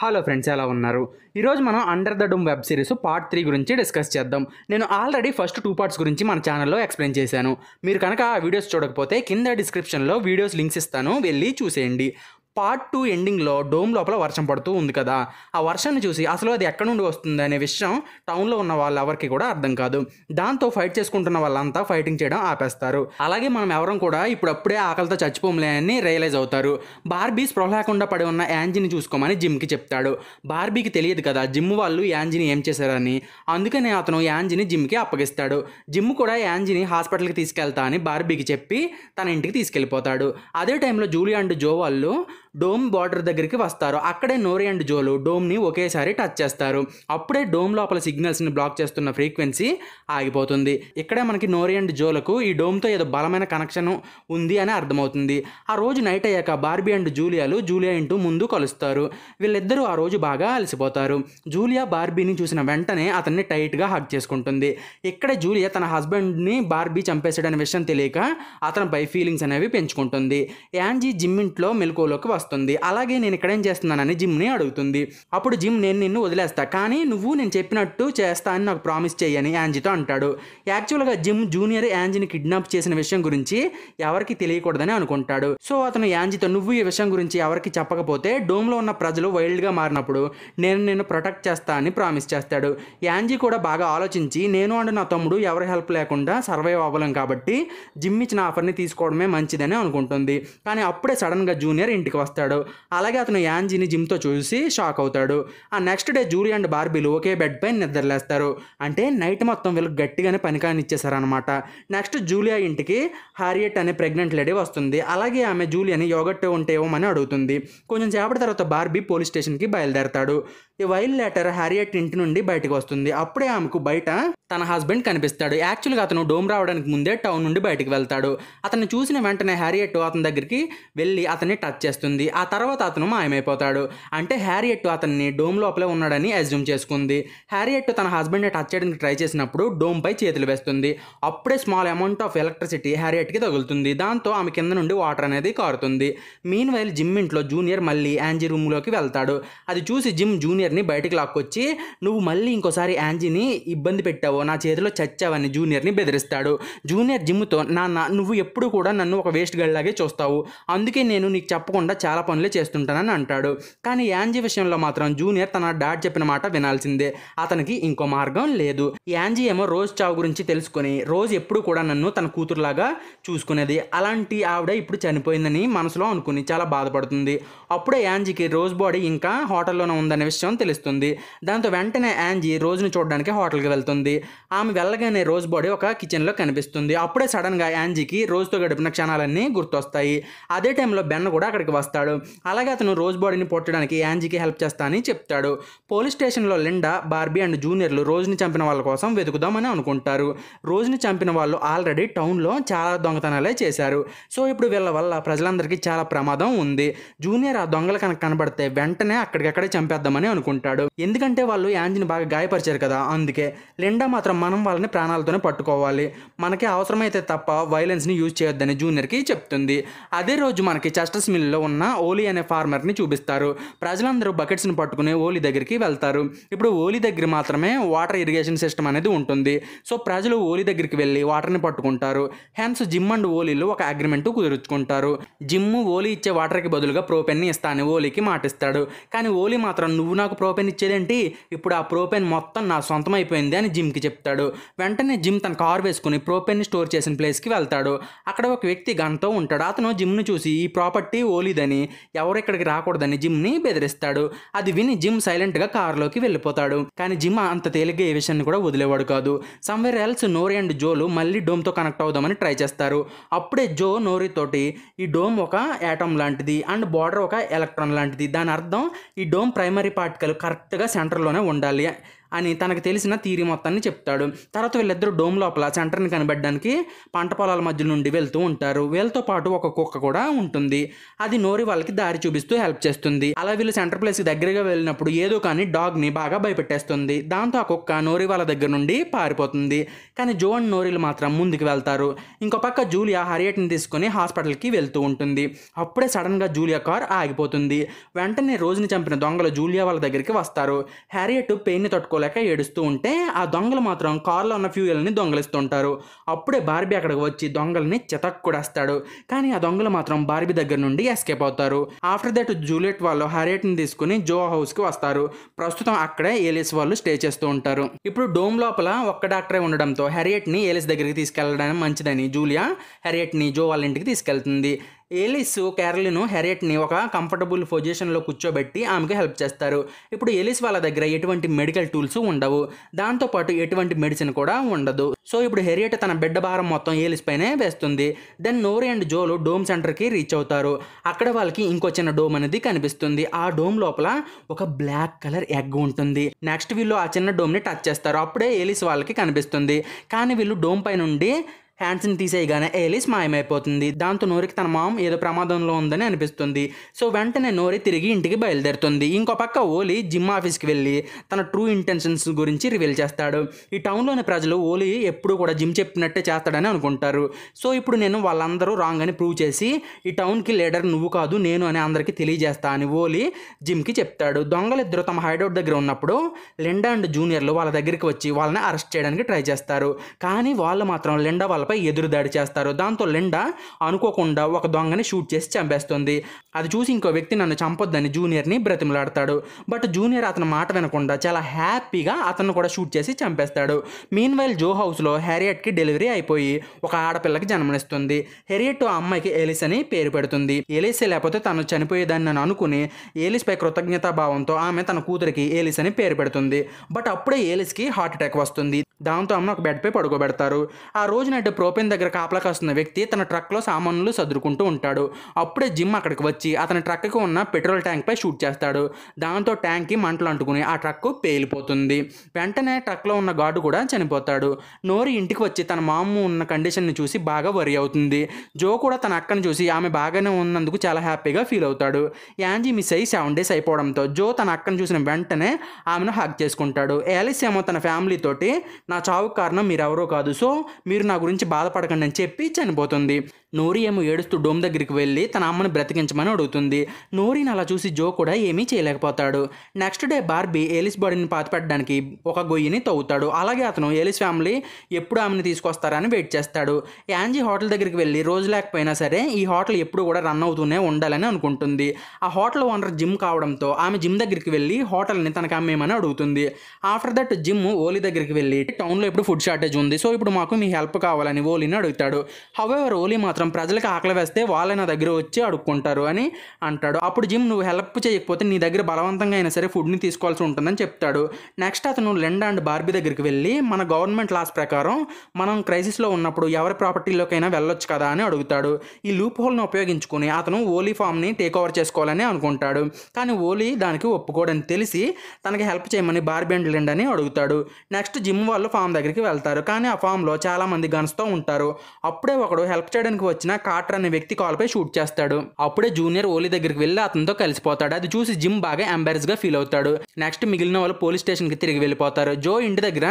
hello friends ఎలా ఉన్నారు ఈరోజు మనం under the dome web series part three గురించి డిస్కస్ చేద్దాం నేను ఆల్రెడీ ఫస్ట్ టూ పార్ట్స్ గురించి మన ఛానల్లో ఎక్స్ప్లెయిన్ చేశాను మీరు కనుక ఆ వీడియోస్ చూడకపోతే కింద డిస్క్రిప్షన్లో వీడియోస్ లింక్స్ ఇస్తాను వెళ్ళి చూసేయండి పార్ట్ టూ ఎండింగ్లో డోమ్ లోపల వర్షం పడుతూ ఉంది కదా ఆ వర్షాన్ని చూసి అసలు అది ఎక్కడ నుండి వస్తుంది అనే విషయం టౌన్లో ఉన్న వాళ్ళు ఎవరికి కూడా అర్థం కాదు దాంతో ఫైట్ చేసుకుంటున్న వాళ్ళంతా ఫైటింగ్ చేయడం ఆపేస్తారు అలాగే మనం ఎవరం కూడా ఇప్పుడు అప్పుడే ఆకలితో చచ్చిపోంలే అని రియలైజ్ అవుతారు బార్బీ స్పృహలేకుండా పడి ఉన్న యాంజీని చూసుకోమని జిమ్కి చెప్తాడు బార్బీకి తెలియదు కదా జిమ్ వాళ్ళు యాంజీని ఏం చేశారని అందుకనే అతను యాంజీని జిమ్కి అప్పగిస్తాడు జిమ్ కూడా యాంజీని హాస్పిటల్కి తీసుకెళ్తా అని బార్బీకి చెప్పి తన ఇంటికి తీసుకెళ్ళిపోతాడు అదే టైంలో జూలియా అండ్ జో వాళ్ళు డోమ్ బార్డర్ దగ్గరికి వస్తారు అక్కడే నోరి అండ్ జోలు డోమ్ని ఒకేసారి టచ్ చేస్తారు అప్పుడే డోమ్ లోపల సిగ్నల్స్ని బ్లాక్ చేస్తున్న ఫ్రీక్వెన్సీ ఆగిపోతుంది ఇక్కడే మనకి నోరి అండ్ జోలకు ఈ డోమ్తో ఏదో బలమైన కనెక్షన్ ఉంది అని అర్థమవుతుంది ఆ రోజు నైట్ అయ్యాక బార్బీ అండ్ జూలియాలు జూలియా ఇంటూ ముందు కలుస్తారు వీళ్ళిద్దరూ ఆ రోజు బాగా అలసిపోతారు జూలియా బార్బీని చూసిన వెంటనే అతన్ని టైట్గా హగ్ చేసుకుంటుంది ఇక్కడే జూలియా తన హస్బెండ్ని బార్బీ చంపేశాడనే విషయం తెలియక అతనిపై ఫీలింగ్స్ అనేవి పెంచుకుంటుంది యాంజీ జిమ్మింట్లో మెలకువలోకి వస్తుంది వస్తుంది అలాగే నేను ఇక్కడ ఏం చేస్తున్నానని జిమ్ని అడుగుతుంది అప్పుడు జిమ్ నేను నిన్ను వదిలేస్తా కానీ నువ్వు నేను చెప్పినట్టు చేస్తా అని నాకు ప్రామిస్ చేయని యాంజీతో అంటాడు యాక్చువల్గా జిమ్ జూనియర్ యాంజీని కిడ్నాప్ చేసిన విషయం గురించి ఎవరికి తెలియకూడదని అనుకుంటాడు సో అతను యాంజీతో నువ్వు ఈ విషయం గురించి ఎవరికి చెప్పకపోతే డోమ్లో ఉన్న ప్రజలు వైల్డ్గా మారినప్పుడు నేను నిన్ను ప్రొటెక్ట్ చేస్తా అని ప్రామిస్ చేస్తాడు యాంజీ కూడా బాగా ఆలోచించి నేను అండ్ నా తమ్ముడు ఎవరి హెల్ప్ లేకుండా సర్వైవ్ అవ్వలేం కాబట్టి జిమ్ ఇచ్చిన ఆఫర్ని తీసుకోవడమే మంచిదని అనుకుంటుంది కానీ అప్పుడే సడన్గా జూనియర్ ఇంటికి వస్తాడు వస్తాడు అలాగే అతను యాంజీని జిమ్తో చూసి షాక్ అవుతాడు ఆ నెక్స్ట్ డే జూరి అండ్ బార్బీలు ఒకే బెడ్ పైన నిద్రలేస్తారు అంటే నైట్ మొత్తం వీళ్ళకి గట్టిగానే పనికానిచ్చేసారనమాట నెక్స్ట్ జూలియా ఇంటికి హారియట్ అనే ప్రెగ్నెంట్ లేడీ వస్తుంది అలాగే ఆమె జూలియాని యోగట్ ఉంటే అని అడుగుతుంది కొంచెం సేపటి తర్వాత బార్బీ పోలీస్ స్టేషన్కి బయలుదేరతాడు ఈ వైల్ లెటర్ హ్యారియట్ ఇంటి నుండి బయటకు వస్తుంది అప్పుడే ఆమెకు బయట తన హస్బెండ్ కనిపిస్తాడు యాక్చువల్గా అతను డోమ్ రావడానికి ముందే టౌన్ నుండి బయటకు వెళ్తాడు అతన్ని చూసిన వెంటనే హ్యారియట్ అతని దగ్గరికి వెళ్ళి అతన్ని టచ్ చేస్తుంది ఆ తర్వాత అతను మాయమైపోతాడు అంటే హ్యారియట్ అతన్ని డోమ్ లోపలే ఉన్నాడని అజ్యూమ్ చేసుకుంది హ్యారియట్ తన హస్బెండ్ని టచ్ చేయడానికి ట్రై చేసినప్పుడు డోమ్ పై చేతులు వేస్తుంది అప్పుడే స్మాల్ అమౌంట్ ఆఫ్ ఎలక్ట్రిసిటీ హ్యారియట్కి తగులుతుంది దాంతో ఆమె కింద నుండి వాటర్ అనేది కారుతుంది మీన్ వైల్ జిమ్ ఇంట్లో జూనియర్ మళ్ళీ యాంజీ రూమ్లోకి వెళ్తాడు అది చూసి జిమ్ జూనియర్ జూనియర్ని బయటకు లాక్కొచ్చి నువ్వు మళ్ళీ ఇంకోసారి యాంజీని ఇబ్బంది పెట్టావో నా చేతిలో చచ్చావని జూనియర్ని బెదిరిస్తాడు జూనియర్ జిమ్తో నాన్న నువ్వు ఎప్పుడు కూడా నన్ను ఒక వేస్ట్ గడిలాగే చూస్తావు అందుకే నేను నీకు చెప్పకుండా చాలా పనులే చేస్తుంటానని అంటాడు కానీ యాంజీ విషయంలో మాత్రం జూనియర్ తన డాడ్ చెప్పిన మాట వినాల్సిందే అతనికి ఇంకో మార్గం లేదు యాంజీ ఏమో రోజ్ చావు గురించి తెలుసుకుని రోజ్ ఎప్పుడు కూడా నన్ను తన కూతురులాగా చూసుకునేది అలాంటి ఆవిడ ఇప్పుడు చనిపోయిందని మనసులో అనుకుని చాలా బాధపడుతుంది అప్పుడే యాంజీకి రోజ్ బాడీ ఇంకా హోటల్లోనే ఉందనే విషయం విషయం తెలుస్తుంది దాంతో వెంటనే యాంజీ రోజును చూడడానికి హోటల్కి వెళ్తుంది ఆమె వెళ్ళగానే రోజు బాడీ ఒక కిచెన్లో కనిపిస్తుంది అప్పుడే సడన్గా యాంజీకి రోజుతో గడిపిన క్షణాలన్నీ గుర్తొస్తాయి అదే టైంలో బెన్న కూడా అక్కడికి వస్తాడు అలాగే అతను రోజ్ బాడీని పొట్టడానికి యాంజీకి హెల్ప్ చేస్తా అని చెప్తాడు పోలీస్ స్టేషన్లో లిండా బార్బీ అండ్ జూనియర్లు రోజుని చంపిన వాళ్ళ కోసం వెతుకుదామని అనుకుంటారు రోజుని చంపిన వాళ్ళు ఆల్రెడీ టౌన్లో చాలా దొంగతనాలే చేశారు సో ఇప్పుడు వీళ్ళ వల్ల ప్రజలందరికీ చాలా ప్రమాదం ఉంది జూనియర్ ఆ దొంగలు కనుక కనబడితే వెంటనే అక్కడికక్కడే చంపేద్దామని అనుకుంటారు అనుకుంటాడు ఎందుకంటే వాళ్ళు యాంజిని బాగా గాయపరిచారు కదా అందుకే లిండా మాత్రం మనం వాళ్ళని ప్రాణాలతోనే పట్టుకోవాలి మనకి అవసరమైతే తప్ప వైలెన్స్ని యూజ్ చేయొద్దని జూనియర్కి చెప్తుంది అదే రోజు మనకి చస్టస్ మిల్లో ఉన్న ఓలీ అనే ఫార్మర్ని చూపిస్తారు ప్రజలందరూ బకెట్స్ని పట్టుకుని ఓలీ దగ్గరికి వెళ్తారు ఇప్పుడు ఓలీ దగ్గర మాత్రమే వాటర్ ఇరిగేషన్ సిస్టమ్ అనేది ఉంటుంది సో ప్రజలు ఓలీ దగ్గరికి వెళ్ళి వాటర్ని పట్టుకుంటారు హెన్స్ జిమ్ అండ్ ఓలీలు ఒక అగ్రిమెంట్ కుదుర్చుకుంటారు జిమ్ ఓలీ ఇచ్చే వాటర్కి బదులుగా ప్రోపెన్ని ఇస్తాను ఓలీకి మాటిస్తాడు కానీ ఓలీ మాత్రం నువ్వు నాకు నాకు ప్రోపెన్ ఇచ్చేదేంటి ఇప్పుడు ఆ ప్రోపెన్ మొత్తం నా సొంతం అయిపోయింది అని జిమ్కి చెప్తాడు వెంటనే జిమ్ తన కార్ వేసుకుని ప్రోపెన్ని స్టోర్ చేసిన ప్లేస్కి వెళ్తాడు అక్కడ ఒక వ్యక్తి గంతో ఉంటాడు అతను జిమ్ను చూసి ఈ ప్రాపర్టీ ఓలీదని ఎవరు ఇక్కడికి రాకూడదని జిమ్ని బెదిరిస్తాడు అది విని జిమ్ సైలెంట్గా కారులోకి వెళ్ళిపోతాడు కానీ జిమ్ అంత తేలిగ్గా ఏ విషయాన్ని కూడా వదిలేవాడు కాదు సమ్వేర్ ఎల్స్ నోరి అండ్ జోలు మళ్ళీ డోమ్తో కనెక్ట్ అవుదామని ట్రై చేస్తారు అప్పుడే జో నోరి తోటి ఈ డోమ్ ఒక యాటమ్ లాంటిది అండ్ బార్డర్ ఒక ఎలక్ట్రాన్ లాంటిది దాని అర్థం ఈ డోమ్ ప్రైమరీ పార్ట్ రెక్కలు కరెక్ట్గా సెంటర్లోనే ఉండాలి అని తనకు తెలిసిన తీరి మొత్తాన్ని చెప్తాడు తర్వాత వీళ్ళిద్దరూ డోమ్ లోపల సెంటర్ని కనబడడానికి పంట పొలాల మధ్య నుండి వెళ్తూ ఉంటారు వీళ్ళతో పాటు ఒక కుక్క కూడా ఉంటుంది అది నోరి వాళ్ళకి దారి చూపిస్తూ హెల్ప్ చేస్తుంది అలా వీళ్ళు సెంటర్ ప్లేస్కి దగ్గరగా వెళ్ళినప్పుడు ఏదో కానీ డాగ్ని బాగా భయపెట్టేస్తుంది దాంతో ఆ కుక్క నోరి వాళ్ళ దగ్గర నుండి పారిపోతుంది కానీ జో అండ్ నోరీలు మాత్రం ముందుకు వెళ్తారు ఇంకో పక్క జూలియా హరియట్ని తీసుకుని హాస్పిటల్కి వెళ్తూ ఉంటుంది అప్పుడే సడన్గా జూలియా కార్ ఆగిపోతుంది వెంటనే రోజుని చంపిన దొంగలు జూలియా వాళ్ళ దగ్గరికి వస్తారు హ్యారియట్ పెయిన్ని తట్టుకోలేదు తట్టుకోలేక ఏడుస్తూ ఉంటే ఆ దొంగలు మాత్రం కారులో ఉన్న ఫ్యూయల్ని దొంగలిస్తుంటారు అప్పుడే బార్బీ అక్కడికి వచ్చి దొంగల్ని చితక్కుడేస్తాడు కానీ ఆ దొంగలు మాత్రం బార్బీ దగ్గర నుండి ఎస్కేప్ అవుతారు ఆఫ్టర్ దట్ జూలియట్ వాళ్ళు హారియట్ని తీసుకుని జో హౌస్కి వస్తారు ప్రస్తుతం అక్కడే ఏలిస్ వాళ్ళు స్టే చేస్తూ ఉంటారు ఇప్పుడు డోమ్ లోపల ఒక్క డాక్టరే ఉండడంతో హెరియట్ని ఏలిస్ దగ్గరికి తీసుకెళ్ళడానికి మంచిదని జూలియా హెరియట్ని జో వాళ్ళ ఇంటికి తీసుకెళ్తుంది ఏలిస్ క్యారలిన్ హెరెట్ని ఒక కంఫర్టబుల్ పొజిషన్లో కూర్చోబెట్టి ఆమెకి హెల్ప్ చేస్తారు ఇప్పుడు ఏలిస్ వాళ్ళ దగ్గర ఎటువంటి మెడికల్ టూల్స్ ఉండవు దాంతోపాటు ఎటువంటి మెడిసిన్ కూడా ఉండదు సో ఇప్పుడు హెరియట్ తన బిడ్డ భారం మొత్తం ఏలిస్ పైనే వేస్తుంది దెన్ నోరి అండ్ జోలు డోమ్ సెంటర్కి రీచ్ అవుతారు అక్కడ వాళ్ళకి ఇంకో చిన్న డోమ్ అనేది కనిపిస్తుంది ఆ డోమ్ లోపల ఒక బ్లాక్ కలర్ ఎగ్ ఉంటుంది నెక్స్ట్ వీళ్ళు ఆ చిన్న డోమ్ని టచ్ చేస్తారు అప్పుడే ఏలిస్ వాళ్ళకి కనిపిస్తుంది కానీ వీళ్ళు డోమ్ పై నుండి హ్యాండ్స్ని తీసేయగానే ఏలిస్ మాయమైపోతుంది దాంతో నోరికి తన మామ ఏదో ప్రమాదంలో ఉందని అనిపిస్తుంది సో వెంటనే నోరి తిరిగి ఇంటికి బయలుదేరుతుంది ఇంకో పక్క ఓలీ జిమ్ ఆఫీస్కి వెళ్ళి తన ట్రూ ఇంటెన్షన్స్ గురించి రివీల్ చేస్తాడు ఈ టౌన్లోని ప్రజలు ఓలీ ఎప్పుడు కూడా జిమ్ చెప్పినట్టే చేస్తాడని అనుకుంటారు సో ఇప్పుడు నేను వాళ్ళందరూ రాంగ్ అని ప్రూవ్ చేసి ఈ టౌన్కి లీడర్ నువ్వు కాదు నేను అని అందరికీ తెలియజేస్తా అని ఓలీ జిమ్కి చెప్తాడు దొంగలిద్దరూ తమ హైడౌట్ దగ్గర ఉన్నప్పుడు లెండా అండ్ జూనియర్లు వాళ్ళ దగ్గరికి వచ్చి వాళ్ళని అరెస్ట్ చేయడానికి ట్రై చేస్తారు కానీ వాళ్ళు మాత్రం లెండా వాళ్ళ దొంగలపై ఎదురుదాడి చేస్తారు దాంతో లిండా అనుకోకుండా ఒక దొంగని షూట్ చేసి చంపేస్తుంది అది చూసి ఇంకో వ్యక్తి నన్ను చంపొద్దని జూనియర్ని బ్రతిమలాడతాడు బట్ జూనియర్ అతని మాట వినకుండా చాలా హ్యాపీగా అతను కూడా షూట్ చేసి చంపేస్తాడు మీన్ వైల్ జో హౌస్లో హెరియట్కి డెలివరీ అయిపోయి ఒక ఆడపిల్లకి జన్మనిస్తుంది హెరియట్ ఆ అమ్మాయికి ఎలిస్ అని పేరు పెడుతుంది ఎలిస్ లేకపోతే తను చనిపోయేదాన్ని నన్ను అనుకుని ఏలిస్పై కృతజ్ఞతాభావంతో ఆమె తన కూతురికి ఏలిస్ అని పేరు పెడుతుంది బట్ అప్పుడే ఏలిస్కి హార్ట్ అటాక్ వస్తుంది దాంతో అమ్మను ఒక బెడ్పై పడుకోబెడతారు ఆ రోజు నైట్ ప్రోపెన్ దగ్గర కాపలా కాస్తున్న వ్యక్తి తన ట్రక్లో సామాన్లు సదురుకుంటూ ఉంటాడు అప్పుడే జిమ్ అక్కడికి వచ్చి అతని ట్రక్కి ఉన్న పెట్రోల్ ట్యాంక్పై షూట్ చేస్తాడు దాంతో ట్యాంక్కి మంటలు అంటుకుని ఆ ట్రక్ పేలిపోతుంది వెంటనే ట్రక్లో ఉన్న గాడు కూడా చనిపోతాడు నోరి ఇంటికి వచ్చి తన మామూ ఉన్న కండిషన్ని చూసి బాగా వరి అవుతుంది జో కూడా తన అక్కను చూసి ఆమె బాగానే ఉన్నందుకు చాలా హ్యాపీగా ఫీల్ అవుతాడు యాంజీ మిస్ అయ్యి సెవెన్ డేస్ అయిపోవడంతో జో తన అక్కను చూసిన వెంటనే ఆమెను హక్ చేసుకుంటాడు ఏలిస్ ఏమో తన ఫ్యామిలీతోటి నా చావుకు కారణం మీరెవరో కాదు సో మీరు నా గురించి బాధపడకండి అని చెప్పి చనిపోతుంది నోరి ఏమో ఏడుస్తూ డోమ్ దగ్గరికి వెళ్ళి తన అమ్మను బ్రతికించమని అడుగుతుంది నోరిని అలా చూసి జో కూడా ఏమీ చేయలేకపోతాడు నెక్స్ట్ డే బార్బీ ఏలిస్ బాడీని పాతిపెట్టడానికి ఒక గొయ్యిని తవ్వుతాడు అలాగే అతను ఏలిస్ ఫ్యామిలీ ఎప్పుడు ఆమెను తీసుకొస్తారని వెయిట్ చేస్తాడు యాంజీ హోటల్ దగ్గరికి వెళ్ళి రోజు లేకపోయినా సరే ఈ హోటల్ ఎప్పుడు కూడా రన్ అవుతూనే ఉండాలని అనుకుంటుంది ఆ హోటల్ ఓనర్ జిమ్ కావడంతో ఆమె జిమ్ దగ్గరికి వెళ్ళి హోటల్ని తనకు అమ్మేమని అడుగుతుంది ఆఫ్టర్ దట్ జిమ్ ఓలీ దగ్గరికి వెళ్ళి టౌన్లో ఇప్పుడు ఫుడ్ షార్టేజ్ ఉంది సో ఇప్పుడు మాకు మీ హెల్ప్ కావాలని ఓలీని అడుగుతాడు ఎవర్ ఓలీ మాత్రం అవసరం ప్రజలకు ఆకలి వేస్తే వాళ్ళే నా దగ్గర వచ్చి అడుక్కుంటారు అని అంటాడు అప్పుడు జిమ్ నువ్వు హెల్ప్ చేయకపోతే నీ దగ్గర బలవంతంగా అయినా సరే ఫుడ్ని తీసుకోవాల్సి ఉంటుందని చెప్తాడు నెక్స్ట్ అతను లెండా అండ్ బార్బీ దగ్గరికి వెళ్ళి మన గవర్నమెంట్ లాస్ ప్రకారం మనం క్రైసిస్లో ఉన్నప్పుడు ఎవరి ప్రాపర్టీలోకైనా వెళ్ళొచ్చు కదా అని అడుగుతాడు ఈ లూప్ హోల్ను ఉపయోగించుకుని అతను ఓలీ ఫామ్ని టేక్ ఓవర్ చేసుకోవాలని అనుకుంటాడు కానీ ఓలీ దానికి ఒప్పుకోడని తెలిసి తనకి హెల్ప్ చేయమని బార్బీ అండ్ లెండని అడుగుతాడు నెక్స్ట్ జిమ్ వాళ్ళు ఫామ్ దగ్గరికి వెళ్తారు కానీ ఆ ఫామ్లో చాలామంది గన్స్తో ఉంటారు అప్పుడే ఒకడు హెల్ప్ చేయడానికి వచ్చిన కాటర్ అనే వ్యక్తి కాల్పై షూట్ చేస్తాడు అప్పుడే జూనియర్ ఓలీ దగ్గరికి వెళ్ళి అతనితో కలిసిపోతాడు అది చూసి జిమ్ బాగా ఎంబారెస్ గా ఫీల్ అవుతాడు నెక్స్ట్ మిగిలిన వాళ్ళు పోలీస్ స్టేషన్ కి తిరిగి వెళ్ళిపోతారు జో ఇంటి దగ్గర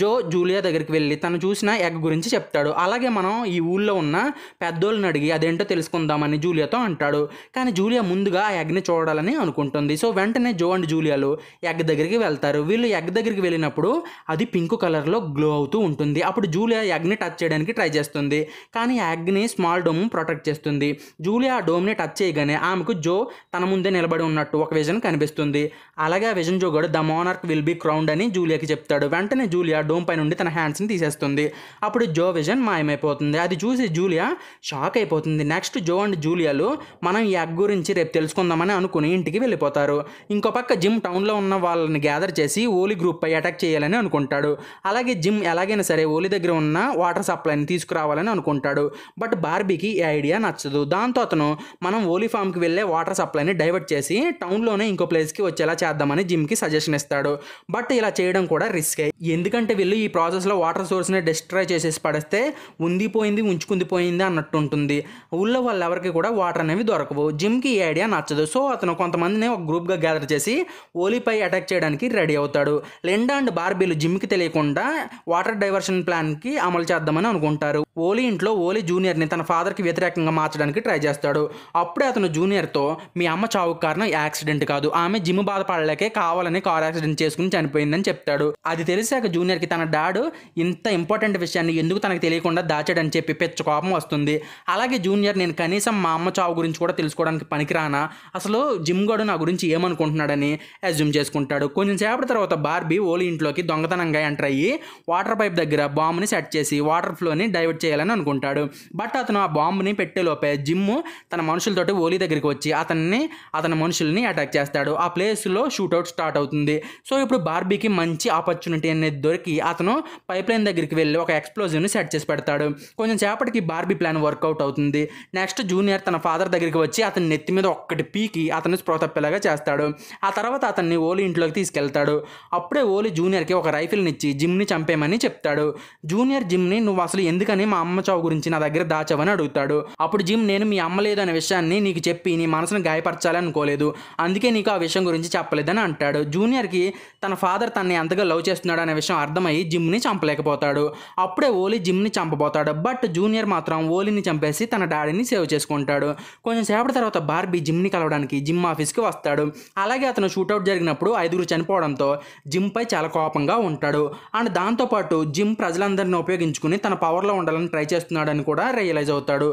జో జూలియా దగ్గరికి వెళ్ళి తను చూసిన ఎగ్ గురించి చెప్తాడు అలాగే మనం ఈ ఊళ్ళో ఉన్న పెద్దోళ్ళని అడిగి అదేంటో తెలుసుకుందామని జూలియాతో అంటాడు కానీ జూలియా ముందుగా ఆ ఎగ్ని చూడాలని అనుకుంటుంది సో వెంటనే జో అండ్ జూలియాలు ఎగ్ దగ్గరికి వెళ్తారు వీళ్ళు ఎగ్ దగ్గరికి వెళ్ళినప్పుడు అది పింక్ కలర్లో గ్లో అవుతూ ఉంటుంది అప్పుడు జూలియా ఎగ్ని టచ్ చేయడానికి ట్రై చేస్తుంది కానీ ఎగ్ని స్మాల్ డోమ్ ప్రొటెక్ట్ చేస్తుంది జూలియా ఆ డోమ్ని టచ్ చేయగానే ఆమెకు జో తన ముందే నిలబడి ఉన్నట్టు ఒక విజన్ కనిపిస్తుంది అలాగే ఆ విజన్ జో కూడా the monarch will be crowned అని జూలియాకి చెప్తాడు వెంటనే జూలియా డోమ్ పై నుండి తన హ్యాండ్స్ని తీసేస్తుంది అప్పుడు జో విజన్ మాయమైపోతుంది అది చూసి జూలియా షాక్ అయిపోతుంది నెక్స్ట్ జో అండ్ జూలియాలు మనం ఈ ఎగ్ గురించి రేపు తెలుసుకుందామని అనుకుని ఇంటికి వెళ్ళిపోతారు ఇంకో పక్క జిమ్ టౌన్లో ఉన్న వాళ్ళని గ్యాదర్ చేసి ఓలి గ్రూప్ పై అటాక్ చేయాలని అనుకుంటాడు అలాగే జిమ్ ఎలాగైనా సరే ఓలి దగ్గర ఉన్న వాటర్ సప్లైని తీసుకురావాలని అనుకుంటాడు బట్ బార్బీకి ఈ ఐడియా నచ్చదు దాంతో అతను మనం ఓలీ ఫామ్కి వెళ్ళే వాటర్ సప్లైని డైవర్ట్ చేసి టౌన్లోనే ఇంకో ప్లేస్కి వచ్చేలా చేద్దామని జిమ్కి సజెషన్ ఇస్తాడు బట్ ఇలా చేయడం కూడా రిస్క్ ఎందుకంటే వీళ్ళు ఈ ప్రాసెస్లో వాటర్ సోర్స్ని డిస్ట్రాయ్ చేసేసి పడేస్తే ఉందిపోయింది ఉంచుకుంది పోయింది అన్నట్టు ఉంటుంది ఊళ్ళో వాళ్ళు ఎవరికి కూడా వాటర్ అనేవి దొరకవు జిమ్కి ఈ ఐడియా నచ్చదు సో అతను కొంతమందిని ఒక గ్రూప్గా గ్యాదర్ చేసి ఓలీపై అటాక్ చేయడానికి రెడీ అవుతాడు లెండా అండ్ బార్బీలు జిమ్కి తెలియకుండా వాటర్ డైవర్షన్ ప్లాన్కి అమలు చేద్దామని అనుకుంటారు ఓలీ ఇంట్లో ఓలీ జూనియర్ని తన ఫాదర్కి వ్యతిరేకంగా మార్చడానికి ట్రై చేస్తాడు అప్పుడే అతను జూనియర్తో మీ అమ్మ చావుకు కారణం యాక్సిడెంట్ కాదు ఆమె జిమ్ బాధపడలేకే కావాలని కార్ యాక్సిడెంట్ చేసుకుని చనిపోయిందని చెప్తాడు అది తెలిసాక జూనియర్కి తన డాడ్ ఇంత ఇంపార్టెంట్ విషయాన్ని ఎందుకు తనకు తెలియకుండా దాచాడని చెప్పి పెచ్చ కోపం వస్తుంది అలాగే జూనియర్ నేను కనీసం మా అమ్మ చావు గురించి కూడా తెలుసుకోవడానికి పనికిరానా అసలు జిమ్ గడు నా గురించి ఏమనుకుంటున్నాడని అజ్యూమ్ చేసుకుంటాడు కొంచెం సేపటి తర్వాత బార్బీ ఓలి ఇంట్లోకి దొంగతనంగా ఎంటర్ అయ్యి వాటర్ పైప్ దగ్గర బాంబుని సెట్ చేసి వాటర్ ఫ్లోని డైవర్ట్ చేయాలని అనుకుంటాడు బట్ అతను ఆ బాంబుని పెట్టే లోపే జిమ్ తన మనుషులతోటి ఓలీ దగ్గరికి వచ్చి అతన్ని అతని మనుషుల్ని అటాక్ చేస్తాడు ఆ ప్లేస్లో షూట్అవుట్ స్టార్ట్ అవుతుంది సో ఇప్పుడు బార్బీకి మంచి ఆపర్చునిటీ అనేది దొరికి అతను పైప్ లైన్ దగ్గరికి వెళ్ళి ఒక ఎక్స్ప్లోజివ్ని సెట్ చేసి పెడతాడు కొంచెం సేపటికి బార్బీ ప్లాన్ వర్కౌట్ అవుతుంది నెక్స్ట్ జూనియర్ తన ఫాదర్ దగ్గరికి వచ్చి అతని నెత్తి మీద ఒక్కటి పీకి అతను స్ప్రోతప్పేలాగా చేస్తాడు ఆ తర్వాత అతన్ని ఓలీ ఇంట్లోకి తీసుకెళ్తాడు అప్పుడే ఓలీ జూనియర్కి ఒక రైఫిల్ని ఇచ్చి జిమ్ని చంపేయమని చెప్తాడు జూనియర్ జిమ్ని నువ్వు అసలు ఎందుకని మా అమ్మ చావు గురించి నా దగ్గర దాచి గాయపరచవని అడుగుతాడు అప్పుడు జిమ్ నేను మీ అమ్మ లేదనే విషయాన్ని నీకు చెప్పి నీ మనసును గాయపరచాలనుకోలేదు అనుకోలేదు అందుకే నీకు ఆ విషయం గురించి చెప్పలేదని అంటాడు జూనియర్కి తన ఫాదర్ తనని ఎంతగా లవ్ చేస్తున్నాడు అనే విషయం అర్థమయ్యి జిమ్ని చంపలేకపోతాడు అప్పుడే ఓలీ జిమ్ని చంపబోతాడు బట్ జూనియర్ మాత్రం ఓలీని చంపేసి తన డాడీని సేవ్ చేసుకుంటాడు కొంచెం సేపటి తర్వాత బార్బీ జిమ్ని కలవడానికి జిమ్ ఆఫీస్కి వస్తాడు అలాగే అతను షూటౌట్ జరిగినప్పుడు ఐదుగురు చనిపోవడంతో జిమ్పై చాలా కోపంగా ఉంటాడు అండ్ దాంతోపాటు జిమ్ ప్రజలందరినీ ఉపయోగించుకుని తన పవర్లో ఉండాలని ట్రై చేస్తున్నాడని కూడా రియలైజ్ రియలైజ్ అవుతాడు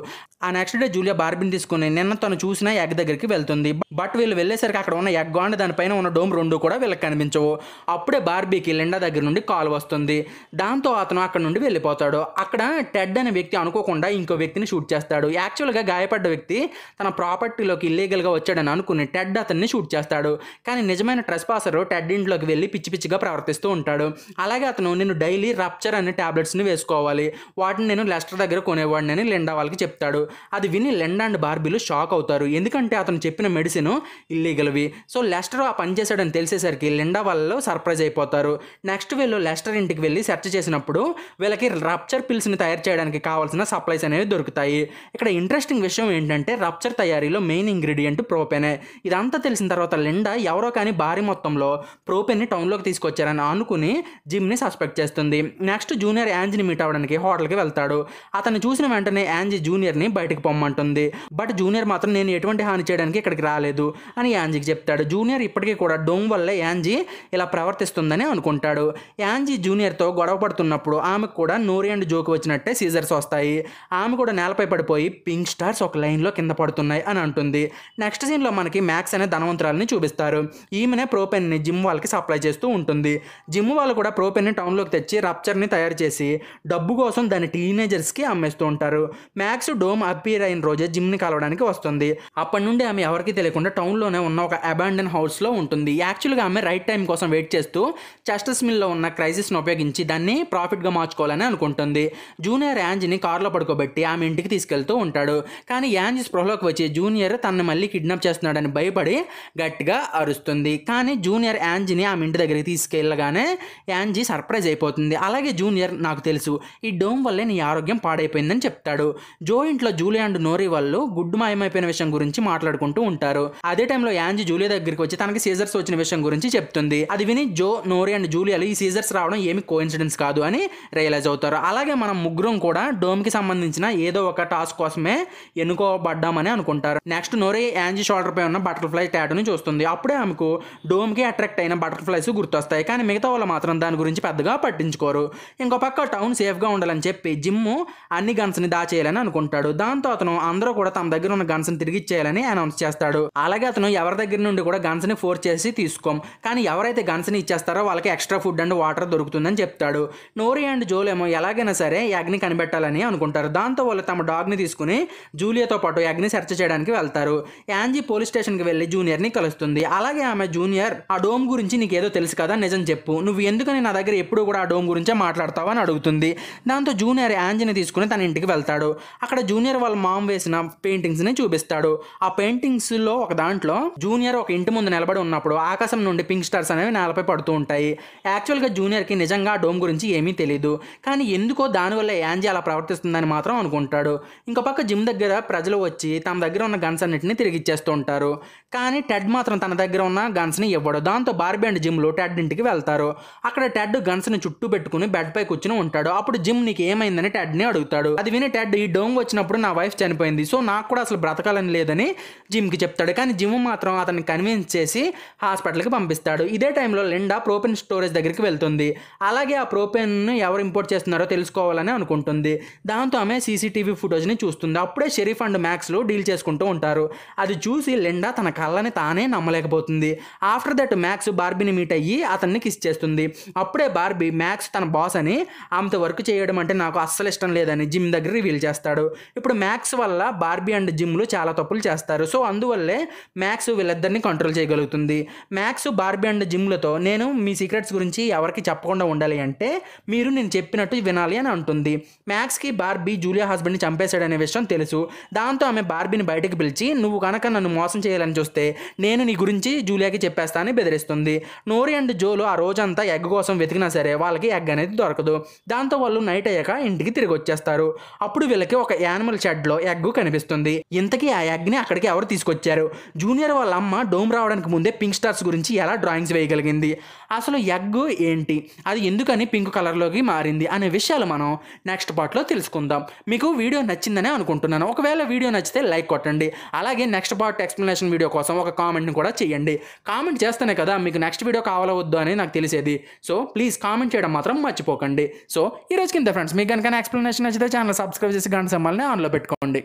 ఆ నెక్స్ట్ డే జూలియా బార్బిన్ తీసుకుని నిన్న తను చూసిన ఎగ్ దగ్గరికి వెళ్తుంది బట్ వీళ్ళు వెళ్ళేసరికి అక్కడ ఉన్న ఎగ్ అండ్ దానిపైన ఉన్న డోమ్ రెండు కూడా వీళ్ళకి కనిపించవు అప్పుడే బార్బీకి లిండా దగ్గర నుండి కాల్ వస్తుంది దాంతో అతను అక్కడ నుండి వెళ్ళిపోతాడు అక్కడ టెడ్ అనే వ్యక్తి అనుకోకుండా ఇంకో వ్యక్తిని షూట్ చేస్తాడు యాక్చువల్గా గాయపడ్డ వ్యక్తి తన ప్రాపర్టీలోకి ఇల్లీగల్గా వచ్చాడని అనుకుని టెడ్ అతన్ని షూట్ చేస్తాడు కానీ నిజమైన ట్రెస్ పాసరు టెడ్ ఇంట్లోకి వెళ్ళి పిచ్చి పిచ్చిగా ప్రవర్తిస్తూ ఉంటాడు అలాగే అతను నేను డైలీ రప్చర్ అనే టాబ్లెట్స్ని వేసుకోవాలి వాటిని నేను లెస్టర్ దగ్గర కొనేవాడిని అని లెండా వాళ్ళకి చెప్తాడు అది విని లెండా అండ్ బార్బీలు షాక్ అవుతారు ఎందుకంటే అతను చెప్పిన మెడిసిన్ ఇల్లీగల్వి సో లెస్టర్ ఆ పని చేశాడని తెలిసేసరికి లెండా వాళ్ళు సర్ప్రైజ్ అయిపోతారు నెక్స్ట్ వీళ్ళు లెస్టర్ ఇంటికి వెళ్ళి సెర్చ్ చేసినప్పుడు వీళ్ళకి రప్చర్ పిల్స్ని తయారు చేయడానికి కావాల్సిన సప్లైస్ అనేవి దొరుకుతాయి ఇక్కడ ఇంట్రెస్టింగ్ విషయం ఏంటంటే రప్చర్ తయారీలో మెయిన్ ఇంగ్రీడియంట్ ప్రోపెనే ఇదంతా తెలిసిన తర్వాత లెండా ఎవరో కానీ భారీ మొత్తంలో ప్రోపెన్ని టౌన్లోకి తీసుకొచ్చారని అనుకుని జిమ్ని సస్పెక్ట్ చేస్తుంది నెక్స్ట్ జూనియర్ యాంజిని మీట్ అవ్వడానికి హోటల్కి వెళ్తాడు అతను చూసిన వెంటనే యాంజీ జూనియర్ని బయటకు పొమ్మంటుంది బట్ జూనియర్ మాత్రం నేను ఎటువంటి హాని చేయడానికి ఇక్కడికి రాలేదు అని యాంజీకి చెప్తాడు జూనియర్ ఇప్పటికీ కూడా డొంగ్ వల్లే యాంజీ ఇలా ప్రవర్తిస్తుందని అనుకుంటాడు యాంజీ జూనియర్తో గొడవ పడుతున్నప్పుడు ఆమెకు కూడా నోరి అండ్ జోక్ వచ్చినట్టే సీజర్స్ వస్తాయి ఆమె కూడా నేలపై పడిపోయి పింక్ స్టార్స్ ఒక లైన్లో కింద పడుతున్నాయి అని అంటుంది నెక్స్ట్ సీన్లో మనకి మ్యాక్స్ అనే ధనవంతురాలని చూపిస్తారు ఈమెనే ప్రోపెన్ని జిమ్ వాళ్ళకి సప్లై చేస్తూ ఉంటుంది జిమ్ వాళ్ళు కూడా ప్రోపెన్ని టౌన్లోకి తెచ్చి రప్చర్ని తయారు చేసి డబ్బు కోసం దాని టీనేజర్స్కి అమ్మేస్తూ ఉంటారు మ్యాక్స్ డోమ్ అప్పీర్ అయిన రోజే జిమ్ని కలవడానికి వస్తుంది అప్పటి నుండి ఆమె ఎవరికి తెలియకుండా టౌన్లోనే ఉన్న ఒక అబాండన్ హౌస్లో ఉంటుంది యాక్చువల్గా ఆమె రైట్ టైం కోసం వెయిట్ చేస్తూ చెస్టస్ మిల్లో ఉన్న క్రైసిస్ను ఉపయోగించి దాన్ని ప్రాఫిట్గా మార్చుకోవాలని అనుకుంటుంది జూనియర్ యాంజిని కార్లో పడుకోబెట్టి ఆమె ఇంటికి తీసుకెళ్తూ ఉంటాడు కానీ యాంజ్ స్పృహలోకి వచ్చి జూనియర్ తనను మళ్ళీ కిడ్నాప్ చేస్తున్నాడని భయపడి గట్టిగా అరుస్తుంది కానీ జూనియర్ యాంజిని ఆమె ఇంటి దగ్గరికి తీసుకెళ్ళగానే యాంజీ సర్ప్రైజ్ అయిపోతుంది అలాగే జూనియర్ నాకు తెలుసు ఈ డోమ్ వల్లే నీ ఆరోగ్యం పాడైపోయిందని చెప్తాడు ఉంటాడు జో ఇంట్లో జూలీ అండ్ నోరీ వాళ్ళు గుడ్డు మాయమైపోయిన విషయం గురించి మాట్లాడుకుంటూ ఉంటారు అదే టైంలో యాంజీ జూలీ దగ్గరికి వచ్చి తనకి సీజర్స్ వచ్చిన విషయం గురించి చెప్తుంది అది విని జో నోరీ అండ్ జూలియాలు ఈ సీజర్స్ రావడం ఏమి కోఇన్సిడెన్స్ కాదు అని రియలైజ్ అవుతారు అలాగే మనం ముగ్గురం కూడా డోమ్ కి సంబంధించిన ఏదో ఒక టాస్క్ కోసమే ఎన్నుకోబడ్డామని అనుకుంటారు నెక్స్ట్ నోరీ యాంజీ షోల్డర్ పై ఉన్న బటర్ఫ్లై ట్యాటూని చూస్తుంది అప్పుడే ఆమెకు కి అట్రాక్ట్ అయిన బటర్ఫ్లైస్ గుర్తొస్తాయి కానీ మిగతా వాళ్ళు మాత్రం దాని గురించి పెద్దగా పట్టించుకోరు ఇంకో పక్క టౌన్ సేఫ్గా ఉండాలని చెప్పి జిమ్ అన్ని ని దాచి చేయాలని అనుకుంటాడు దాంతో అతను అందరూ కూడా తమ దగ్గర ఉన్న గన్స్ ని తిరిగి ఇచ్చేయాలని అనౌన్స్ చేస్తాడు అలాగే అతను ఎవరి దగ్గర నుండి కూడా గన్స్ ని ఫోర్స్ చేసి తీసుకోం కానీ ఎవరైతే గన్స్ ని ఇచ్చేస్తారో వాళ్ళకి ఎక్స్ట్రా ఫుడ్ అండ్ వాటర్ దొరుకుతుందని చెప్తాడు నోరి అండ్ జోలేమో ఎలాగైనా సరే యగ్ని కనిపెట్టాలని అనుకుంటారు దాంతో వాళ్ళు తమ డాగ్ని తీసుకుని జూలియాతో పాటు యగ్ని సెర్చ్ చేయడానికి వెళ్తారు యాంజీ పోలీస్ స్టేషన్కి వెళ్ళి జూనియర్ని కలుస్తుంది అలాగే ఆమె జూనియర్ ఆ డోమ్ గురించి నీకేదో తెలుసు కదా నిజం చెప్పు నువ్వు ఎందుకని నా దగ్గర ఎప్పుడు కూడా ఆ డోమ్ గురించే మాట్లాడతావు అని అడుగుతుంది దాంతో జూనియర్ యాంజీని తీసుకుని తన ఇంటికి వెళ్తాడు చూపిస్తాడు అక్కడ జూనియర్ వాళ్ళ మామ్ వేసిన పెయింటింగ్స్ ని చూపిస్తాడు ఆ పెయింటింగ్స్ లో ఒక దాంట్లో జూనియర్ ఒక ఇంటి ముందు నిలబడి ఉన్నప్పుడు ఆకాశం నుండి పింక్ స్టార్స్ అనేవి నేలపై పడుతూ ఉంటాయి యాక్చువల్గా కి నిజంగా డోమ్ గురించి ఏమీ తెలియదు కానీ ఎందుకో దానివల్ల యాంజీ అలా ప్రవర్తిస్తుందని మాత్రం అనుకుంటాడు ఇంకో పక్క జిమ్ దగ్గర ప్రజలు వచ్చి తమ దగ్గర ఉన్న గన్స్ అన్నింటినీ తిరిగి ఇచ్చేస్తూ ఉంటారు కానీ టెడ్ మాత్రం తన దగ్గర ఉన్న గన్స్ని ఇవ్వడు దాంతో బార్బీ అండ్ లో టెడ్ ఇంటికి వెళ్తారు అక్కడ టెడ్ గన్స్ని చుట్టూ పెట్టుకుని బెడ్ పై కూర్చుని ఉంటాడు అప్పుడు జిమ్ నీకు ఏమైందని టెడ్ ని అడుగుతాడు అది విని టెడ్ డాడ్ ఈ డోంగ్ వచ్చినప్పుడు నా వైఫ్ చనిపోయింది సో నాకు కూడా అసలు బ్రతకాలని లేదని జిమ్కి చెప్తాడు కానీ జిమ్ మాత్రం అతన్ని కన్విన్స్ చేసి హాస్పిటల్కి పంపిస్తాడు ఇదే టైంలో లిండా ప్రోపెన్ స్టోరేజ్ దగ్గరికి వెళ్తుంది అలాగే ఆ ప్రోపెన్ను ఎవరు ఇంపోర్ట్ చేస్తున్నారో తెలుసుకోవాలని అనుకుంటుంది దాంతో ఆమె సీసీటీవీ ఫుటేజ్ని చూస్తుంది అప్పుడే షెరీఫ్ అండ్ మ్యాక్స్లో డీల్ చేసుకుంటూ ఉంటారు అది చూసి లిండా తన కళ్ళని తానే నమ్మలేకపోతుంది ఆఫ్టర్ దట్ మ్యాక్స్ బార్బీని మీట్ అయ్యి అతన్ని కిస్ చేస్తుంది అప్పుడే బార్బీ మ్యాక్స్ తన బాస్ అని ఆమెతో వర్క్ చేయడం అంటే నాకు అస్సలు ఇష్టం లేదని జిమ్ దగ్గర రివీల్ తప్పులు చేస్తాడు ఇప్పుడు మ్యాక్స్ వల్ల బార్బీ అండ్ జిమ్లు చాలా తప్పులు చేస్తారు సో అందువల్లే మ్యాక్స్ వీళ్ళిద్దరిని కంట్రోల్ చేయగలుగుతుంది మ్యాక్స్ బార్బీ అండ్ జిమ్లతో నేను మీ సీక్రెట్స్ గురించి ఎవరికి చెప్పకుండా ఉండాలి అంటే మీరు నేను చెప్పినట్టు వినాలి అని అంటుంది మ్యాక్స్కి బార్బీ జూలియా హస్బెండ్ని చంపేశాడనే విషయం తెలుసు దాంతో ఆమె బార్బీని బయటకు పిలిచి నువ్వు కనుక నన్ను మోసం చేయాలని చూస్తే నేను నీ గురించి జూలియాకి చెప్పేస్తానని బెదిరిస్తుంది నోరి అండ్ జోలు ఆ రోజంతా ఎగ్ కోసం వెతికినా సరే వాళ్ళకి ఎగ్ అనేది దొరకదు దాంతో వాళ్ళు నైట్ అయ్యాక ఇంటికి తిరిగి వచ్చేస్తారు అప్పుడు వీళ్ళకి ఒక యానిమల్ షెడ్ లో ఎగ్ కనిపిస్తుంది ఇంతకీ ఆ ఎగ్ ని అక్కడికి ఎవరు తీసుకొచ్చారు జూనియర్ వాళ్ళ అమ్మ డోమ్ రావడానికి ముందే పింక్ స్టార్స్ గురించి ఎలా డ్రాయింగ్స్ వేయగలిగింది అసలు ఎగ్ ఏంటి అది ఎందుకని పింక్ కలర్లోకి మారింది అనే విషయాలు మనం నెక్స్ట్ పార్ట్లో తెలుసుకుందాం మీకు వీడియో నచ్చిందనే అనుకుంటున్నాను ఒకవేళ వీడియో నచ్చితే లైక్ కొట్టండి అలాగే నెక్స్ట్ పార్ట్ ఎక్స్ప్లెనేషన్ వీడియో కోసం ఒక కామెంట్ని కూడా చేయండి కామెంట్ చేస్తేనే కదా మీకు నెక్స్ట్ వీడియో కావాలవద్దు అని నాకు తెలిసేది సో ప్లీజ్ కామెంట్ చేయడం మాత్రం మర్చిపోకండి సో ఈ రోజు కింద ఫ్రెండ్స్ మీకు కనుక ఎక్స్ప్లెనేషన్ నచ్చితే ఛానల్ సబ్స్క్రైబ్ చేసి గంట సమ్మాలని ఆన్లో పెట్టుకోండి